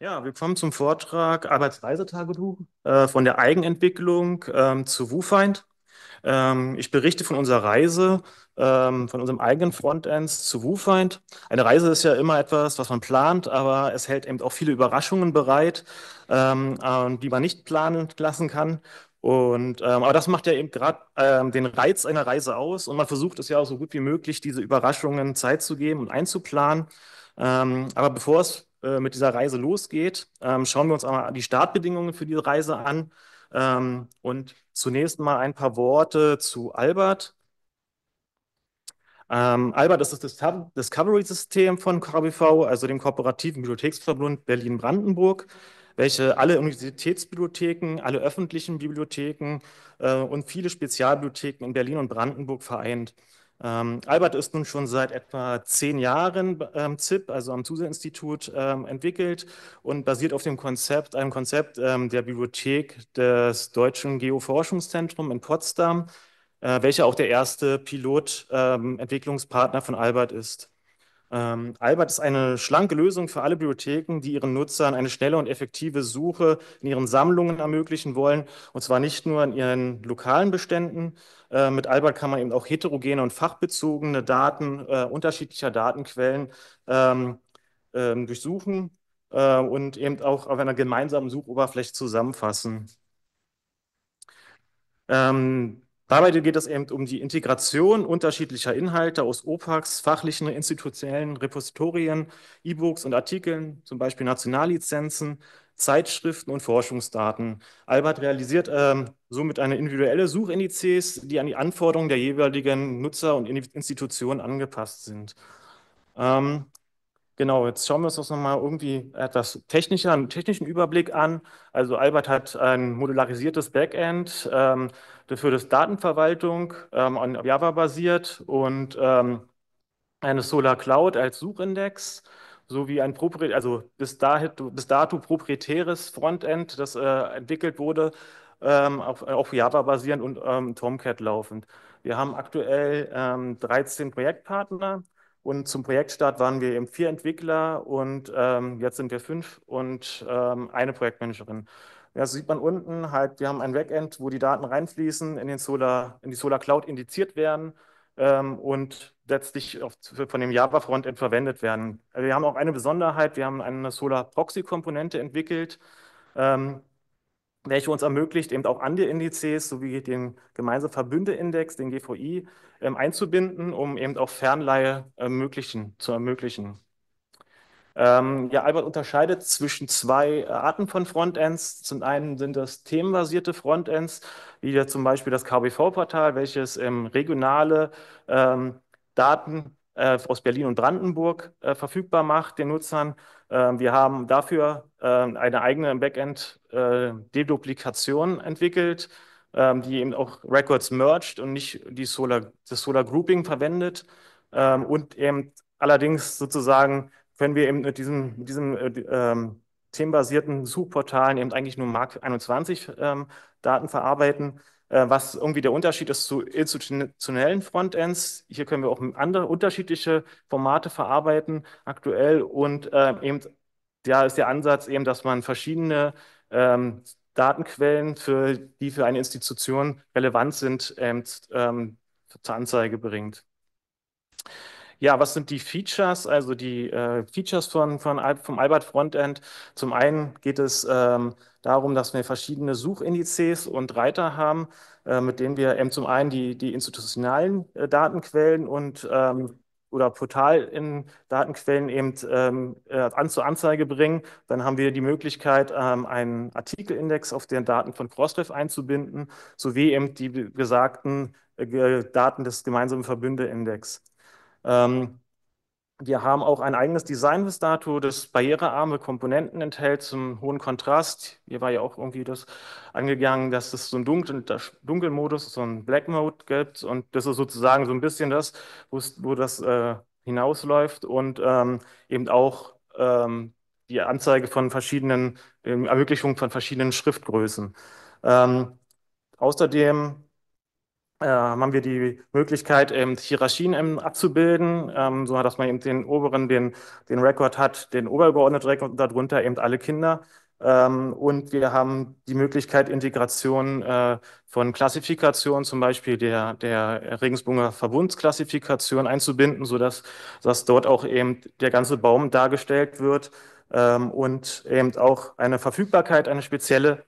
Ja, willkommen zum Vortrag Arbeitsreisetagebuch äh, von der Eigenentwicklung ähm, zu WooFind. Ähm, ich berichte von unserer Reise, ähm, von unserem eigenen Frontend zu WooFind. Eine Reise ist ja immer etwas, was man plant, aber es hält eben auch viele Überraschungen bereit, ähm, die man nicht planen lassen kann. Und, ähm, aber das macht ja eben gerade ähm, den Reiz einer Reise aus und man versucht es ja auch so gut wie möglich, diese Überraschungen Zeit zu geben und einzuplanen. Ähm, aber bevor es äh, mit dieser Reise losgeht. Ähm, schauen wir uns einmal die Startbedingungen für die Reise an. Ähm, und zunächst mal ein paar Worte zu Albert. Ähm, Albert ist das Discovery-System von KBV, also dem Kooperativen Bibliotheksverbund Berlin-Brandenburg, welche alle Universitätsbibliotheken, alle öffentlichen Bibliotheken äh, und viele Spezialbibliotheken in Berlin und Brandenburg vereint. Ähm, Albert ist nun schon seit etwa zehn Jahren ähm, ZIP, also am Zuse-Institut, ähm, entwickelt und basiert auf dem Konzept, einem Konzept ähm, der Bibliothek des Deutschen Geoforschungszentrums in Potsdam, äh, welcher auch der erste Pilotentwicklungspartner ähm, von Albert ist. Ähm, Albert ist eine schlanke Lösung für alle Bibliotheken, die ihren Nutzern eine schnelle und effektive Suche in ihren Sammlungen ermöglichen wollen, und zwar nicht nur in ihren lokalen Beständen. Äh, mit Albert kann man eben auch heterogene und fachbezogene Daten äh, unterschiedlicher Datenquellen ähm, ähm, durchsuchen äh, und eben auch auf einer gemeinsamen Suchoberfläche zusammenfassen. Ähm, Dabei geht es eben um die Integration unterschiedlicher Inhalte aus OPACs, fachlichen, institutionellen Repositorien, E-Books und Artikeln, zum Beispiel Nationallizenzen, Zeitschriften und Forschungsdaten. Albert realisiert äh, somit eine individuelle Suchindizes, die an die Anforderungen der jeweiligen Nutzer und Institutionen angepasst sind. Ähm, genau, jetzt schauen wir uns das nochmal irgendwie etwas technischer, einen technischen Überblick an. Also Albert hat ein modularisiertes Backend. Ähm, Dafür ist Datenverwaltung ähm, on Java basiert und ähm, eine Solar Cloud als Suchindex sowie ein also bis, dahin, bis dato proprietäres Frontend, das äh, entwickelt wurde, ähm, auf, auf, Java basierend und ähm, Tomcat laufend. Wir haben aktuell ähm, 13 Projektpartner und zum Projektstart waren wir eben vier Entwickler und ähm, jetzt sind wir fünf und ähm, eine Projektmanagerin. Das sieht man unten halt, wir haben ein Backend, wo die Daten reinfließen, in, den Solar, in die Solar Cloud indiziert werden ähm, und letztlich auf, von dem Java Frontend verwendet werden. Also wir haben auch eine Besonderheit, wir haben eine Solar Proxy Komponente entwickelt, ähm, welche uns ermöglicht, eben auch andere Indizes sowie den gemeinsamen Verbündeindex, den GVI, ähm, einzubinden, um eben auch Fernleihe ermöglichen, zu ermöglichen. Ähm, ja, Albert unterscheidet zwischen zwei äh, Arten von Frontends. Zum einen sind das themenbasierte Frontends, wie zum Beispiel das KBV-Portal, welches ähm, regionale ähm, Daten äh, aus Berlin und Brandenburg äh, verfügbar macht den Nutzern. Ähm, wir haben dafür ähm, eine eigene Backend-Deduplikation äh, entwickelt, ähm, die eben auch Records merged und nicht die Solar, das Solar Grouping verwendet und eben allerdings sozusagen können wir eben mit diesem, mit diesem äh, ähm, themenbasierten Suchportalen eben eigentlich nur Mark 21 ähm, Daten verarbeiten. Äh, was irgendwie der Unterschied ist zu institutionellen Frontends. Hier können wir auch andere unterschiedliche Formate verarbeiten aktuell und äh, eben da ja, ist der Ansatz eben, dass man verschiedene ähm, Datenquellen, für, die für eine Institution relevant sind, eben, ähm, ähm, zur Anzeige bringt. Ja, was sind die Features? Also die äh, Features von, von, vom Albert Frontend. Zum einen geht es ähm, darum, dass wir verschiedene Suchindizes und Reiter haben, äh, mit denen wir eben zum einen die, die institutionalen äh, Datenquellen und ähm, oder Portal in Datenquellen eben ähm, äh, an zur Anzeige bringen. Dann haben wir die Möglichkeit, ähm, einen Artikelindex auf den Daten von Crossref einzubinden, sowie eben die besagten äh, Daten des gemeinsamen Verbündeindex. Ähm, wir haben auch ein eigenes Design bis Dato, das barrierearme Komponenten enthält zum hohen Kontrast. Hier war ja auch irgendwie das angegangen, dass es so einen dunklen Dunkelmodus, so einen Black Mode gibt. Und das ist sozusagen so ein bisschen das, wo das äh, hinausläuft. Und ähm, eben auch ähm, die Anzeige von verschiedenen, ähm, Ermöglichung von verschiedenen Schriftgrößen. Ähm, außerdem äh, haben wir die Möglichkeit, ähm, Hierarchien ähm, abzubilden, ähm, so dass man eben den oberen, den, den Rekord hat, den obergeordneten Rekord darunter eben alle Kinder. Ähm, und wir haben die Möglichkeit, Integration äh, von Klassifikationen, zum Beispiel der, der Regensburger Verbundsklassifikation einzubinden, so dass, dass dort auch eben der ganze Baum dargestellt wird ähm, und eben auch eine Verfügbarkeit, eine spezielle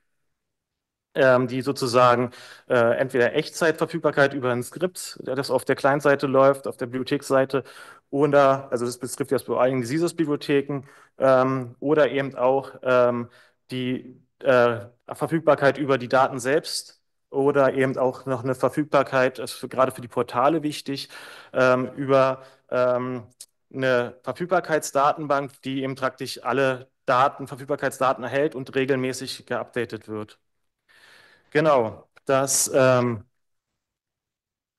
ähm, die sozusagen äh, entweder Echtzeitverfügbarkeit über ein Skript, das auf der Client-Seite läuft, auf der Bibliotheksseite, oder, also das betrifft jetzt vor allem Caesars-Bibliotheken, ähm, oder eben auch ähm, die äh, Verfügbarkeit über die Daten selbst oder eben auch noch eine Verfügbarkeit, das ist gerade für die Portale wichtig, ähm, über ähm, eine Verfügbarkeitsdatenbank, die eben praktisch alle Daten, Verfügbarkeitsdaten erhält und regelmäßig geupdatet wird. Genau, das, ähm,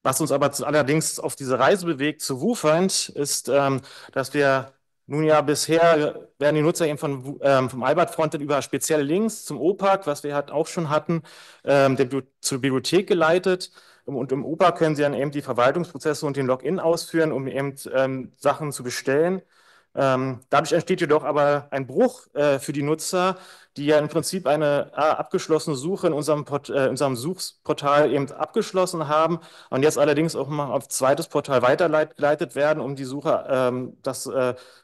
was uns aber allerdings auf diese Reise bewegt zu WooFind, ist, ähm, dass wir nun ja bisher werden die Nutzer eben von, ähm, vom Albert Frontend über spezielle Links zum OPAC, was wir halt auch schon hatten, ähm, der, zur Bibliothek geleitet. Ähm, und im OPAC können sie dann eben die Verwaltungsprozesse und den Login ausführen, um eben ähm, Sachen zu bestellen. Ähm, dadurch entsteht jedoch aber ein Bruch äh, für die Nutzer, die ja im Prinzip eine äh, abgeschlossene Suche in unserem, Port äh, in unserem Suchportal eben abgeschlossen haben und jetzt allerdings auch mal auf zweites Portal weitergeleitet werden, um die Suche, ähm, das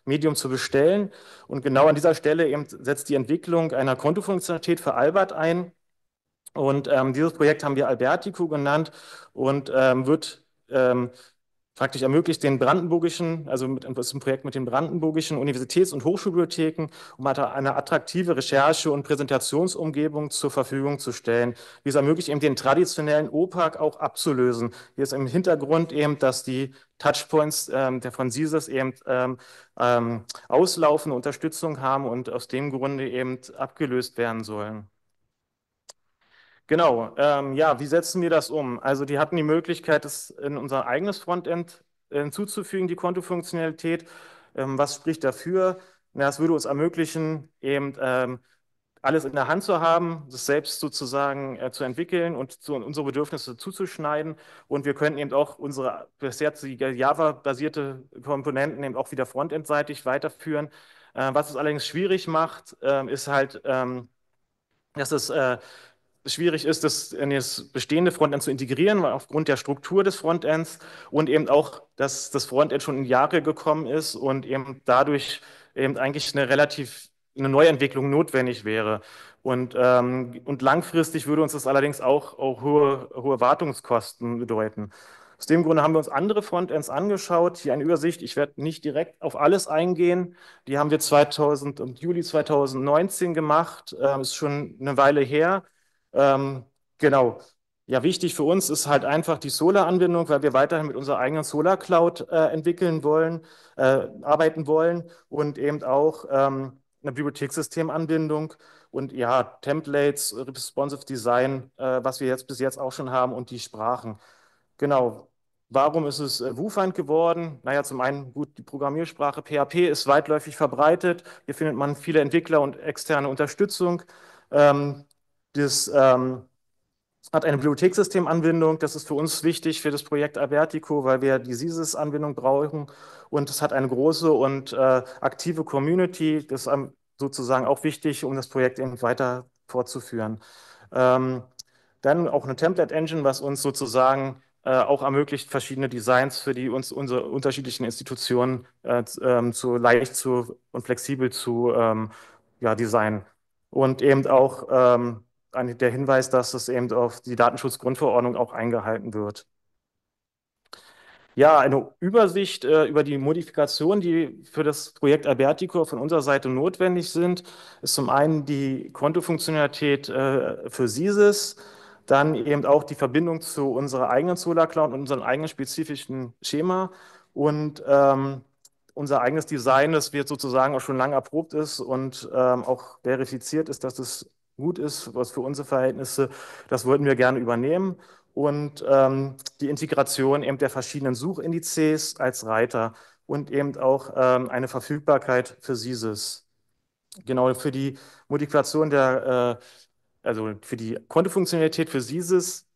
Medium zu bestellen. Und genau an dieser Stelle eben setzt die Entwicklung einer Kontofunktionalität für Albert ein. Und ähm, dieses Projekt haben wir Albertico genannt und ähm, wird ähm, praktisch ermöglicht den brandenburgischen, also mit einem Projekt mit den brandenburgischen Universitäts- und Hochschulbibliotheken, um halt eine attraktive Recherche- und Präsentationsumgebung zur Verfügung zu stellen. Wie es ermöglicht, eben den traditionellen OPAC auch abzulösen. Hier ist im Hintergrund eben, dass die Touchpoints ähm, der von CISIS eben ähm, ähm, auslaufende Unterstützung haben und aus dem Grunde eben abgelöst werden sollen. Genau, ähm, ja, wie setzen wir das um? Also die hatten die Möglichkeit, das in unser eigenes Frontend hinzuzufügen, die Kontofunktionalität. Ähm, was spricht dafür? Na, es würde uns ermöglichen, eben ähm, alles in der Hand zu haben, das selbst sozusagen äh, zu entwickeln und zu, unsere Bedürfnisse zuzuschneiden. Und wir könnten eben auch unsere bisher Java-basierte Komponenten eben auch wieder frontendseitig weiterführen. Äh, was es allerdings schwierig macht, äh, ist halt, ähm, dass es äh, schwierig ist, das in das bestehende Frontend zu integrieren, weil aufgrund der Struktur des Frontends und eben auch, dass das Frontend schon in Jahre gekommen ist und eben dadurch eben eigentlich eine relativ eine Neuentwicklung notwendig wäre. Und, ähm, und langfristig würde uns das allerdings auch, auch hohe, hohe Wartungskosten bedeuten. Aus dem Grunde haben wir uns andere Frontends angeschaut. Hier eine Übersicht. Ich werde nicht direkt auf alles eingehen. Die haben wir 2000, im Juli 2019 gemacht. Ähm, ist schon eine Weile her. Ähm, genau. Ja, wichtig für uns ist halt einfach die Solar-Anbindung, weil wir weiterhin mit unserer eigenen Solar-Cloud äh, entwickeln wollen, äh, arbeiten wollen und eben auch ähm, eine Bibliothekssystemanbindung und ja, Templates, Responsive Design, äh, was wir jetzt bis jetzt auch schon haben und die Sprachen. Genau. Warum ist es äh, WUFeind geworden? Naja, zum einen gut, die Programmiersprache PHP ist weitläufig verbreitet. Hier findet man viele Entwickler und externe Unterstützung. Ähm, das ähm, hat eine Bibliothekssystemanbindung. Das ist für uns wichtig für das Projekt Avertico, weil wir die SISIS-Anbindung brauchen. Und es hat eine große und äh, aktive Community. Das ist sozusagen auch wichtig, um das Projekt eben weiter fortzuführen. Ähm, dann auch eine Template Engine, was uns sozusagen äh, auch ermöglicht, verschiedene Designs für die uns unsere unterschiedlichen Institutionen äh, ähm, zu leicht zu und flexibel zu ähm, ja, designen. Und eben auch ähm, der Hinweis, dass es eben auf die Datenschutzgrundverordnung auch eingehalten wird. Ja, eine Übersicht äh, über die Modifikationen, die für das Projekt Albertico von unserer Seite notwendig sind, ist zum einen die Kontofunktionalität äh, für SISIS, dann eben auch die Verbindung zu unserer eigenen Solar Cloud und unserem eigenen spezifischen Schema und ähm, unser eigenes Design, das wir sozusagen auch schon lange erprobt ist und ähm, auch verifiziert ist, dass es gut ist, was für unsere Verhältnisse, das würden wir gerne übernehmen. Und ähm, die Integration eben der verschiedenen Suchindizes als Reiter und eben auch ähm, eine Verfügbarkeit für SISIS. Genau für die Modifikation der, äh, also für die Kontofunktionalität für SISIS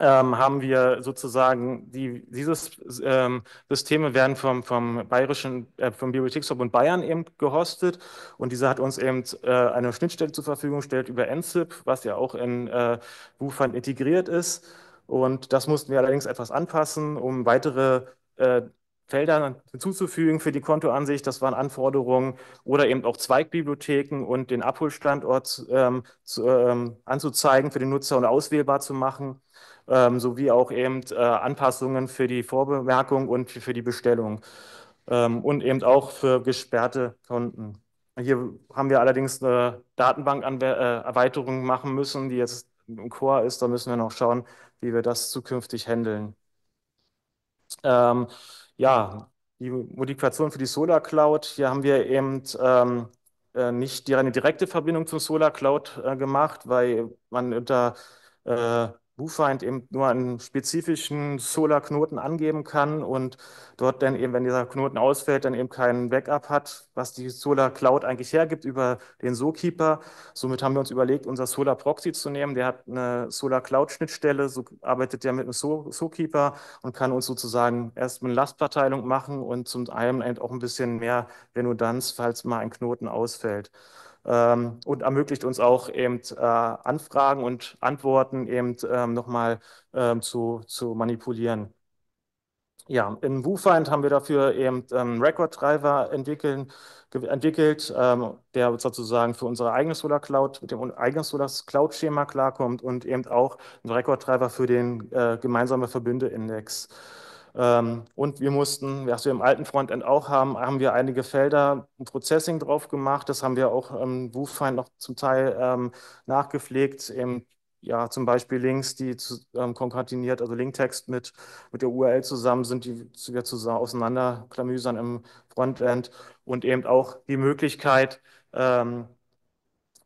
ähm, haben wir sozusagen die, dieses ähm, Systeme werden vom, vom bayerischen, äh, vom Bibliotheksverbund Bayern eben gehostet und dieser hat uns eben äh, eine Schnittstelle zur Verfügung gestellt über NZIP, was ja auch in äh, Wufand integriert ist. Und das mussten wir allerdings etwas anpassen, um weitere äh, Felder hinzuzufügen für die Kontoansicht. Das waren Anforderungen oder eben auch Zweigbibliotheken und den Abholstandort ähm, zu, ähm, anzuzeigen für den Nutzer und auswählbar zu machen, ähm, sowie auch eben äh, Anpassungen für die Vorbemerkung und für, für die Bestellung ähm, und eben auch für gesperrte Konten. Hier haben wir allerdings eine Datenbankerweiterung machen müssen, die jetzt im Core ist. Da müssen wir noch schauen, wie wir das zukünftig handeln. Ähm, ja, die Modifikation für die Solar Cloud, hier haben wir eben ähm, äh, nicht eine direkte Verbindung zur Solar Cloud äh, gemacht, weil man unter äh, Bluefind eben nur einen spezifischen Solar-Knoten angeben kann und dort dann eben, wenn dieser Knoten ausfällt, dann eben kein Backup hat, was die Solar Cloud eigentlich hergibt über den SoKeeper. Somit haben wir uns überlegt, unser Solar Proxy zu nehmen. Der hat eine Solar Cloud-Schnittstelle, so arbeitet der mit einem so SoKeeper und kann uns sozusagen erstmal eine Lastverteilung machen und zum einen auch ein bisschen mehr Redundanz, falls mal ein Knoten ausfällt ähm, und ermöglicht uns auch eben äh, Anfragen und Antworten eben ähm, nochmal ähm, zu, zu manipulieren. Ja, in WooFind haben wir dafür eben einen ähm, Record Driver entwickeln, entwickelt, ähm, der sozusagen für unsere eigene Solar Cloud mit dem eigenen Solar Cloud Schema klarkommt und eben auch einen Record Driver für den äh, gemeinsamen Verbündeindex. Index. Ähm, und wir mussten, was wir im alten Frontend auch haben, haben wir einige Felder ein Processing drauf gemacht. Das haben wir auch im ähm, Woofind noch zum Teil ähm, nachgepflegt. Eben, ja, zum Beispiel Links, die zu, konkateniert, also Linktext mit, mit der URL zusammen sind, die wir zusammen auseinanderklamüsern im Frontend und eben auch die Möglichkeit, ähm,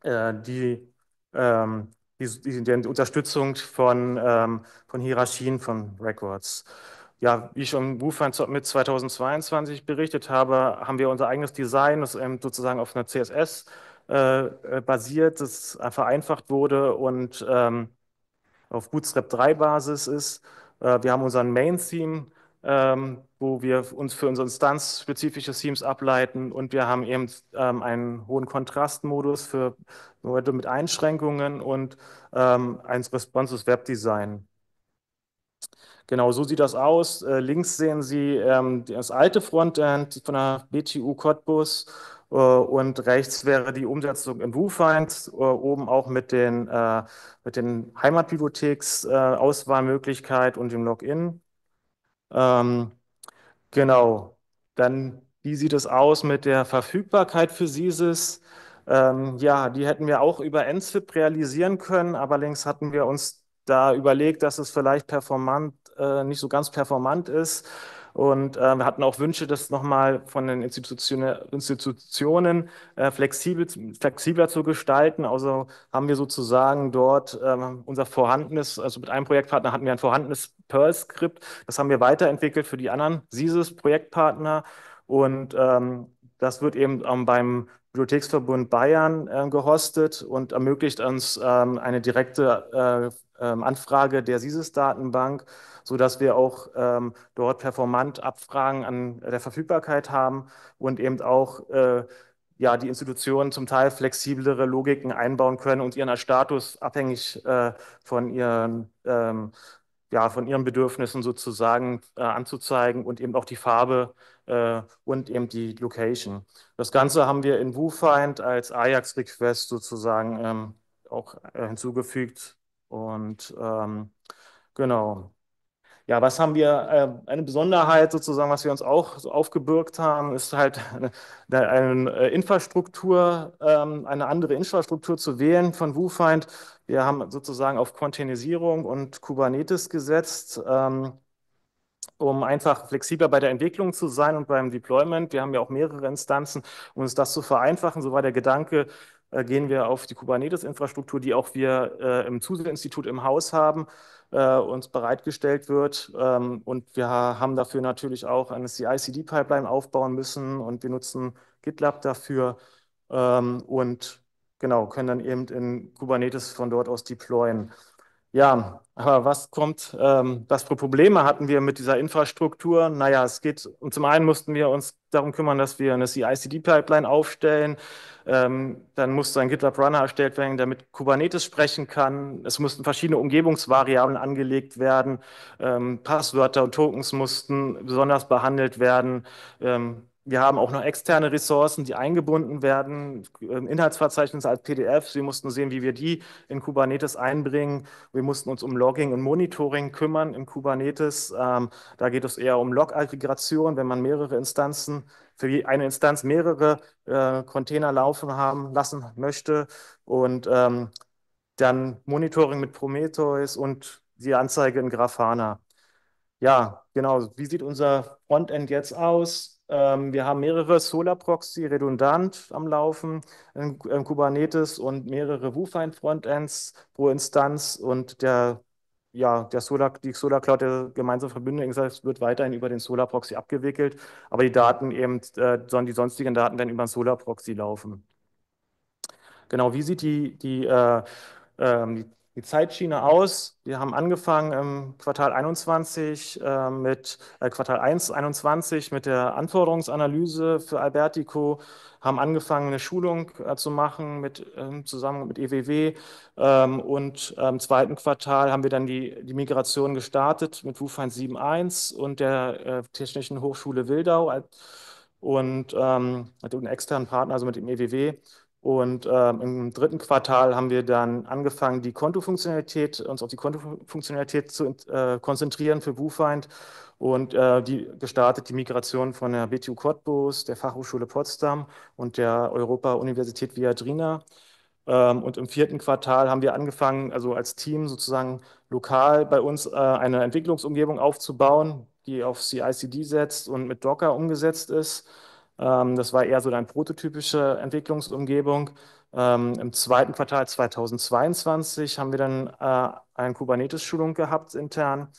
äh, die, ähm, die, die, die, Unterstützung von, ähm, von Hierarchien von Records ja, wie ich schon Wufan mit 2022 berichtet habe, haben wir unser eigenes Design, das ähm, sozusagen auf einer CSS äh, äh, basiert, das vereinfacht wurde und ähm, auf Bootstrap 3 Basis ist. Äh, wir haben unseren Main Theme, ähm, wo wir uns für unsere Instanz spezifische Themes ableiten und wir haben eben ähm, einen hohen Kontrastmodus für Leute mit Einschränkungen und ähm, ein responsives design Genau, so sieht das aus. Äh, links sehen Sie ähm, das alte Frontend von der BTU Cottbus äh, und rechts wäre die Umsetzung im WooFind, äh, oben auch mit den, äh, mit den Heimatbibliotheksauswahlmöglichkeit äh, und dem Login. Ähm, genau, dann wie sieht es aus mit der Verfügbarkeit für SISIS? Ähm, ja, die hätten wir auch über NSFIP realisieren können, aber links hatten wir uns da überlegt, dass es vielleicht performant äh, nicht so ganz performant ist. Und äh, wir hatten auch Wünsche, das nochmal von den Institutionen, Institutionen äh, flexibel, flexibler zu gestalten. Also haben wir sozusagen dort äh, unser vorhandenes, also mit einem Projektpartner hatten wir ein vorhandenes Perl-Skript. Das haben wir weiterentwickelt für die anderen SISIS-Projektpartner. Und ähm, das wird eben ähm, beim Bibliotheksverbund Bayern äh, gehostet und ermöglicht uns ähm, eine direkte äh, ähm, Anfrage der SISIS-Datenbank sodass wir auch ähm, dort performant Abfragen an der Verfügbarkeit haben und eben auch äh, ja, die Institutionen zum Teil flexiblere Logiken einbauen können und ihren Status abhängig äh, von ihren ähm, ja, von ihren Bedürfnissen sozusagen äh, anzuzeigen und eben auch die Farbe äh, und eben die Location. Das Ganze haben wir in WooFind als Ajax-Request sozusagen ähm, auch äh, hinzugefügt und ähm, genau ja, was haben wir, äh, eine Besonderheit sozusagen, was wir uns auch so aufgebürgt haben, ist halt eine, eine äh, Infrastruktur, ähm, eine andere Infrastruktur zu wählen von WooFind. Wir haben sozusagen auf Containerisierung und Kubernetes gesetzt. Ähm, um einfach flexibler bei der Entwicklung zu sein und beim Deployment. Wir haben ja auch mehrere Instanzen, um uns das zu vereinfachen. So war der Gedanke, äh, gehen wir auf die Kubernetes-Infrastruktur, die auch wir äh, im zuse im Haus haben, äh, uns bereitgestellt wird. Ähm, und wir haben dafür natürlich auch eine CI-CD-Pipeline aufbauen müssen und wir nutzen GitLab dafür ähm, und genau, können dann eben in Kubernetes von dort aus deployen. Ja, aber was kommt, ähm, was für Probleme hatten wir mit dieser Infrastruktur? Naja, es geht, und zum einen mussten wir uns darum kümmern, dass wir eine CI-CD-Pipeline aufstellen. Ähm, dann musste ein GitLab-Runner erstellt werden, damit Kubernetes sprechen kann. Es mussten verschiedene Umgebungsvariablen angelegt werden. Ähm, Passwörter und Tokens mussten besonders behandelt werden. Ähm, wir haben auch noch externe Ressourcen, die eingebunden werden, ähm, Inhaltsverzeichnisse als PDF. Wir mussten sehen, wie wir die in Kubernetes einbringen. Wir mussten uns um Logging und Monitoring kümmern in Kubernetes. Ähm, da geht es eher um Log-Aggregation, wenn man mehrere Instanzen, für eine Instanz mehrere äh, Container laufen haben lassen möchte. Und ähm, dann Monitoring mit Prometheus und die Anzeige in Grafana. Ja, genau. Wie sieht unser Frontend jetzt aus? Ähm, wir haben mehrere Solar-Proxy redundant am Laufen in, Kubernetes und mehrere Wufine-Frontends pro Instanz und der, ja, der Solar, die Solar Cloud, der gemeinsame Verbindung, wird weiterhin über den Solar Proxy abgewickelt, aber die Daten eben, äh, die sonstigen Daten dann über den Solar Proxy laufen. Genau, wie sieht die, die, äh, ähm, die die Zeitschiene aus. Wir haben angefangen im Quartal 21 äh, mit äh, Quartal 1 21 mit der Anforderungsanalyse für Albertico, haben angefangen eine Schulung äh, zu machen mit ähm, zusammen mit EWW ähm, und im ähm, zweiten Quartal haben wir dann die, die Migration gestartet mit WUFAN 7.1 und der äh, Technischen Hochschule Wildau äh, und ähm, mit einem externen Partner, also mit dem EWW und äh, im dritten Quartal haben wir dann angefangen, die Kontofunktionalität, uns auf die Kontofunktionalität zu äh, konzentrieren für WooFind und äh, die gestartet die Migration von der BTU Cottbus, der Fachhochschule Potsdam und der Europa-Universität Viadrina. Ähm, und im vierten Quartal haben wir angefangen, also als Team sozusagen lokal bei uns äh, eine Entwicklungsumgebung aufzubauen, die auf CICD setzt und mit Docker umgesetzt ist ähm, das war eher so eine prototypische Entwicklungsumgebung. Ähm, Im zweiten Quartal 2022 haben wir dann äh, eine Kubernetes-Schulung gehabt intern,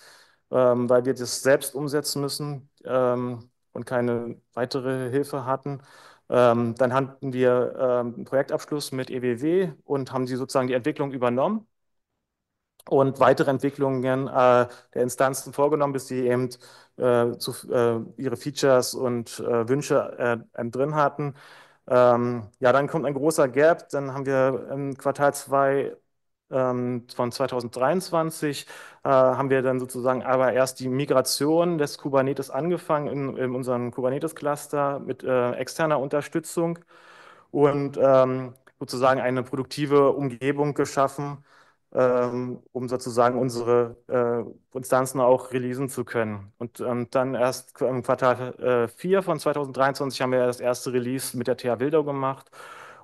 ähm, weil wir das selbst umsetzen müssen und keine weitere Hilfe hatten. dann hatten wir einen Projektabschluss mit EWW und haben sie sozusagen die Entwicklung übernommen und weitere Entwicklungen äh, der Instanzen vorgenommen, bis sie eben äh, zu, äh, ihre Features und äh, Wünsche äh, ähm, drin hatten. Ähm, ja, dann kommt ein großer Gap. Dann haben wir im Quartal 2 ähm, von 2023 äh, haben wir dann sozusagen aber erst die Migration des Kubernetes angefangen in, in unserem Kubernetes-Cluster mit äh, externer Unterstützung und ähm, sozusagen eine produktive Umgebung geschaffen ähm, um sozusagen unsere äh, Instanzen auch releasen zu können. Und ähm, dann erst im Quartal äh, 4 von 2023 haben wir das erste Release mit der TH Wildau gemacht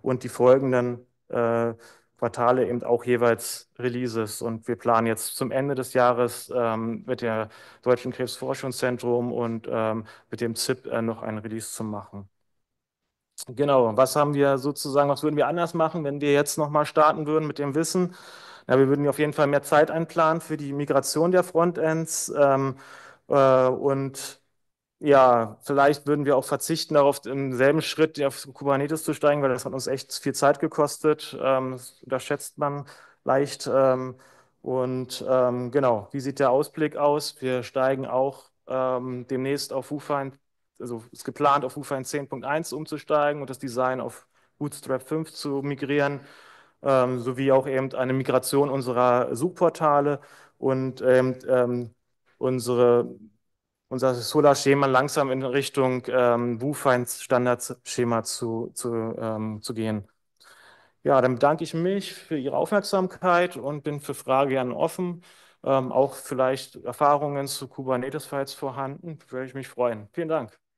und die folgenden äh, Quartale eben auch jeweils Releases. Und wir planen jetzt zum Ende des Jahres ähm, mit dem Deutschen Krebsforschungszentrum und ähm, mit dem ZIP äh, noch ein Release zu machen. Genau, was haben wir sozusagen, was würden wir anders machen, wenn wir jetzt nochmal starten würden mit dem Wissen? Ja, wir würden auf jeden Fall mehr Zeit einplanen für die Migration der Frontends ähm, äh, und ja, vielleicht würden wir auch verzichten darauf, im selben Schritt auf Kubernetes zu steigen, weil das hat uns echt viel Zeit gekostet. Ähm, das unterschätzt man leicht. Ähm, und ähm, genau, wie sieht der Ausblick aus? Wir steigen auch ähm, demnächst auf Wufine, also ist geplant, auf Wufine 10.1 umzusteigen und das Design auf Bootstrap 5 zu migrieren ähm, sowie auch eben eine Migration unserer Suchportale und eben, ähm, unsere, unser Solar-Schema langsam in Richtung ähm, WUFINES-Standardschema zu, zu, ähm, zu gehen. Ja, dann bedanke ich mich für Ihre Aufmerksamkeit und bin für Fragen gerne offen. Ähm, auch vielleicht Erfahrungen zu Kubernetes, falls vorhanden, würde ich mich freuen. Vielen Dank.